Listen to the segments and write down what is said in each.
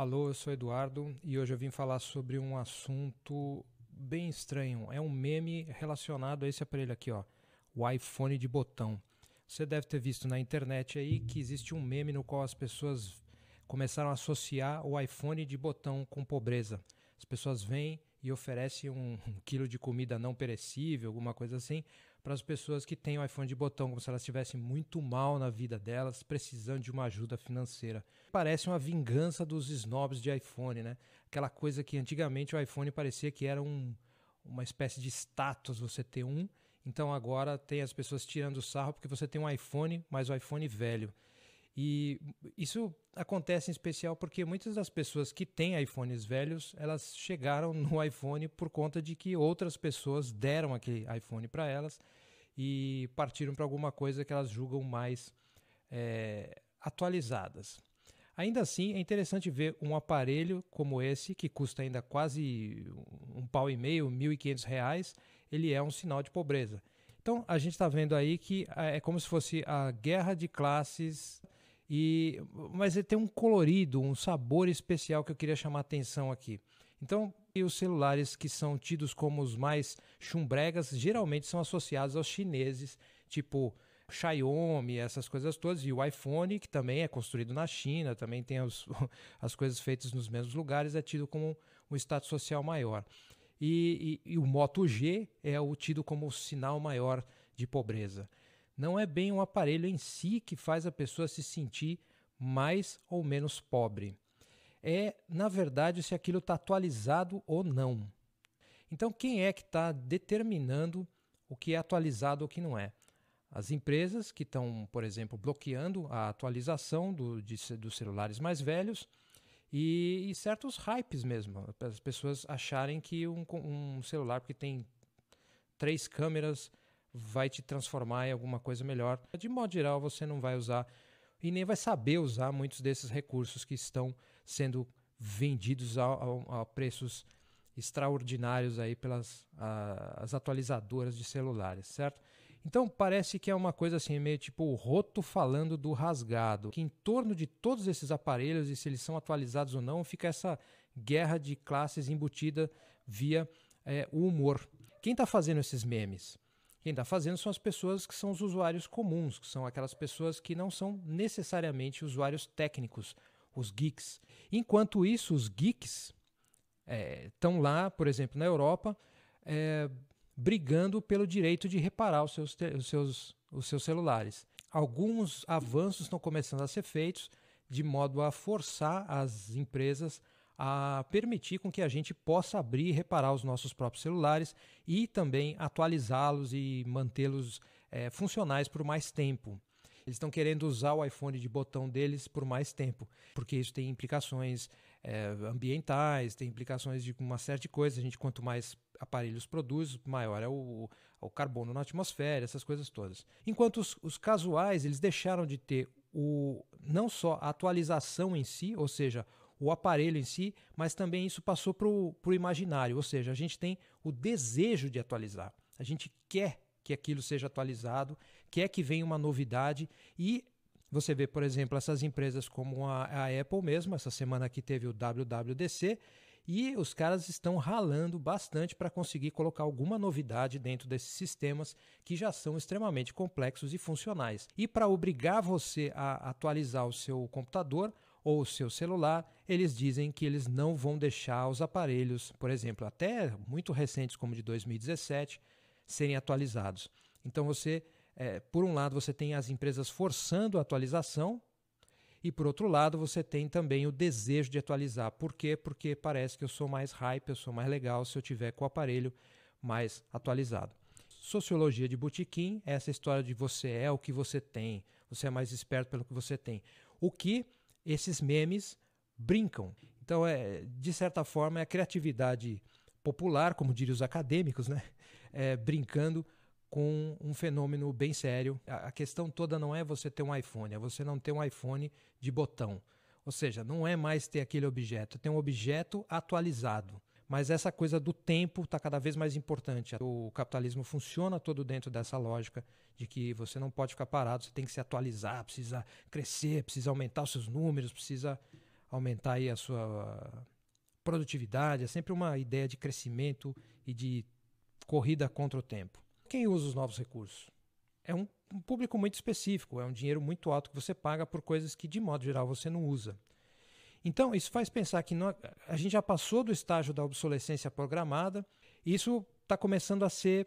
Alô, eu sou Eduardo e hoje eu vim falar sobre um assunto bem estranho. É um meme relacionado a esse aparelho aqui, ó, o iPhone de botão. Você deve ter visto na internet aí que existe um meme no qual as pessoas começaram a associar o iPhone de botão com pobreza. As pessoas vêm e oferecem um, um quilo de comida não perecível, alguma coisa assim, para as pessoas que têm o iPhone de botão, como se elas estivessem muito mal na vida delas, precisando de uma ajuda financeira. Parece uma vingança dos snobs de iPhone, né? Aquela coisa que antigamente o iPhone parecia que era um, uma espécie de status você ter um, então agora tem as pessoas tirando sarro porque você tem um iPhone, mas o iPhone velho. E isso acontece em especial porque muitas das pessoas que têm iPhones velhos, elas chegaram no iPhone por conta de que outras pessoas deram aquele iPhone para elas e partiram para alguma coisa que elas julgam mais é, atualizadas. Ainda assim, é interessante ver um aparelho como esse, que custa ainda quase um pau e meio, R$ reais, ele é um sinal de pobreza. Então, a gente está vendo aí que é, é como se fosse a guerra de classes e, mas ele tem um colorido, um sabor especial que eu queria chamar a atenção aqui. Então, os celulares que são tidos como os mais chumbregas geralmente são associados aos chineses, tipo Xiaomi, essas coisas todas, e o iPhone, que também é construído na China, também tem os, as coisas feitas nos mesmos lugares, é tido como um status social maior. E, e, e o Moto G é o tido como o sinal maior de pobreza não é bem o aparelho em si que faz a pessoa se sentir mais ou menos pobre. É, na verdade, se aquilo está atualizado ou não. Então, quem é que está determinando o que é atualizado ou o que não é? As empresas que estão, por exemplo, bloqueando a atualização do, de, dos celulares mais velhos e, e, certos hypes mesmo. As pessoas acharem que um, um celular que tem três câmeras vai te transformar em alguma coisa melhor. De modo geral, você não vai usar e nem vai saber usar muitos desses recursos que estão sendo vendidos a, a, a preços extraordinários aí pelas a, as atualizadoras de celulares, certo? Então parece que é uma coisa assim meio tipo o roto falando do rasgado, que em torno de todos esses aparelhos e se eles são atualizados ou não fica essa guerra de classes embutida via é, o humor. Quem está fazendo esses memes? Quem está fazendo são as pessoas que são os usuários comuns, que são aquelas pessoas que não são necessariamente usuários técnicos, os geeks. Enquanto isso, os geeks estão eh, é, lá, por exemplo, na Europa, é, brigando pelo direito de reparar os seus, os, seus, os seus celulares. Alguns avanços estão começando a ser feitos de modo a forçar as empresas a a permitir com que a gente possa abrir e reparar os nossos próprios celulares e também atualizá-los e mantê-los é, funcionais por mais tempo. Eles estão querendo usar o iPhone de botão deles por mais tempo, porque isso tem implicações é, ambientais, tem implicações de uma série de coisas. A gente, quanto mais aparelhos produz, maior é o, o carbono na atmosfera, essas coisas todas. Enquanto os, os casuais, eles deixaram de ter o, não só a atualização em si, ou seja, o aparelho em si, mas também isso passou para o imaginário, ou seja, a gente tem o desejo de atualizar, a gente quer que aquilo seja atualizado, quer que venha uma novidade e você vê, por exemplo, essas empresas como a, a Apple mesmo, essa semana que teve o WWDC, e os caras estão ralando bastante para conseguir colocar alguma novidade dentro desses sistemas que já são extremamente complexos e funcionais. E para obrigar você a atualizar o seu computador, ou seu celular, eles dizem que eles não vão deixar os aparelhos, por exemplo, até muito recentes, como de 2017, serem atualizados. Então você, é, por um lado, você tem as empresas forçando a atualização, e por outro lado, você tem também o desejo de atualizar. Por quê? Porque parece que eu sou mais hype, eu sou mais legal se eu tiver com o aparelho mais atualizado. Sociologia de botequim é essa história de você é o que você tem, você é mais esperto pelo que você tem. O que esses memes brincam. Então, é, de certa forma, é a criatividade popular, como diriam os acadêmicos, né? É, brincando com um fenômeno bem sério. A, a questão toda não é você ter um iPhone, é você não ter um iPhone de botão. Ou seja, não é mais ter aquele objeto, é tem um objeto atualizado. Mas essa coisa do tempo está cada vez mais importante. O capitalismo funciona todo dentro dessa lógica de que você não pode ficar parado, você tem que se atualizar, precisa crescer, precisa aumentar os seus números, precisa aumentar aí a sua produtividade. É sempre uma ideia de crescimento e de corrida contra o tempo. Quem usa os novos recursos? É um, um público muito específico, é um dinheiro muito alto que você paga por coisas que, de modo geral, você não usa. Então, isso faz pensar que nós, a gente já passou do estágio da obsolescência programada, e isso está começando a ser,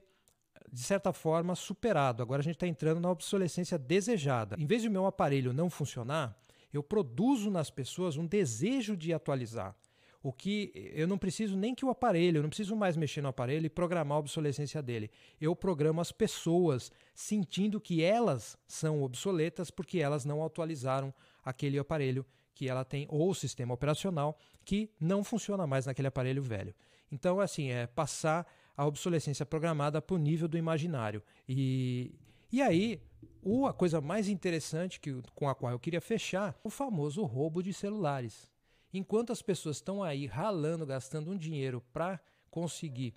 de certa forma, superado. Agora a gente está entrando na obsolescência desejada. Em vez de o meu aparelho não funcionar, eu produzo nas pessoas um desejo de atualizar. O que eu não preciso nem que o aparelho, eu não preciso mais mexer no aparelho e programar a obsolescência dele. Eu programo as pessoas sentindo que elas são obsoletas porque elas não atualizaram aquele aparelho que ela tem ou o sistema operacional que não funciona mais naquele aparelho velho. Então, assim, é passar a obsolescência programada para o nível do imaginário. E, e aí, o, a coisa mais interessante que, com a qual eu queria fechar, o famoso roubo de celulares. Enquanto as pessoas estão aí ralando, gastando um dinheiro para conseguir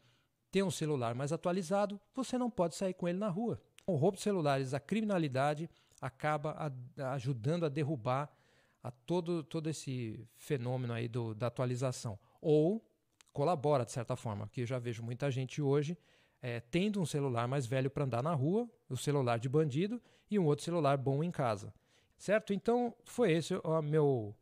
ter um celular mais atualizado, você não pode sair com ele na rua. O roubo de celulares, a criminalidade acaba ajudando a derrubar a todo, todo esse fenômeno aí do, da atualização. Ou colabora, de certa forma, que eu já vejo muita gente hoje é, tendo um celular mais velho para andar na rua, o celular de bandido, e um outro celular bom em casa. Certo? Então, foi esse a meu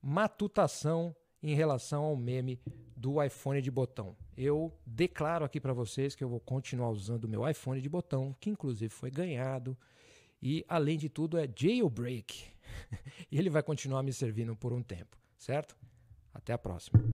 matutação em relação ao meme do iPhone de botão. Eu declaro aqui para vocês que eu vou continuar usando o meu iPhone de botão, que inclusive foi ganhado, e além de tudo é jailbreak e ele vai continuar me servindo por um tempo, certo? Até a próxima.